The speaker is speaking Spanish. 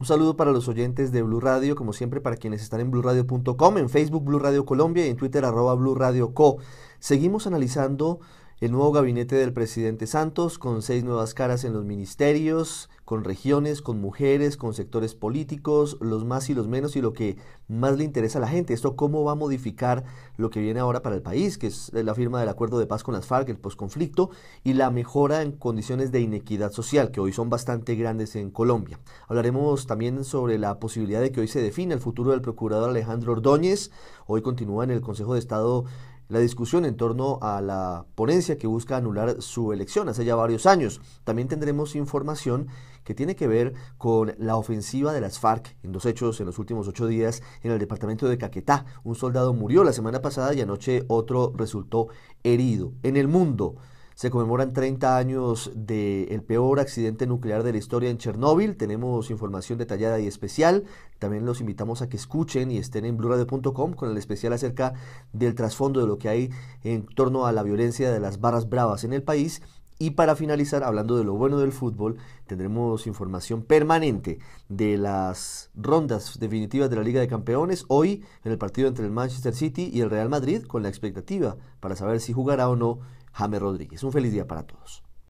Un saludo para los oyentes de Blue Radio, como siempre para quienes están en Radio.com, en Facebook Blue Radio Colombia y en Twitter arroba Blue Radio Co. Seguimos analizando el nuevo gabinete del presidente Santos, con seis nuevas caras en los ministerios, con regiones, con mujeres, con sectores políticos, los más y los menos y lo que más le interesa a la gente. Esto cómo va a modificar lo que viene ahora para el país, que es la firma del acuerdo de paz con las FARC, el posconflicto y la mejora en condiciones de inequidad social, que hoy son bastante grandes en Colombia. Hablaremos también sobre la posibilidad de que hoy se defina el futuro del procurador Alejandro Ordóñez. Hoy continúa en el Consejo de Estado la discusión en torno a la ponencia que busca anular su elección hace ya varios años. También tendremos información que tiene que ver con la ofensiva de las FARC en dos hechos en los últimos ocho días en el departamento de Caquetá. Un soldado murió la semana pasada y anoche otro resultó herido. En el mundo, se conmemoran 30 años del peor accidente nuclear de la historia en Chernóbil. Tenemos información detallada y especial. También los invitamos a que escuchen y estén en BluRadio.com con el especial acerca del trasfondo de lo que hay en torno a la violencia de las barras bravas en el país. Y para finalizar, hablando de lo bueno del fútbol, tendremos información permanente de las rondas definitivas de la Liga de Campeones. Hoy, en el partido entre el Manchester City y el Real Madrid, con la expectativa para saber si jugará o no James Rodríguez. Un feliz día para todos.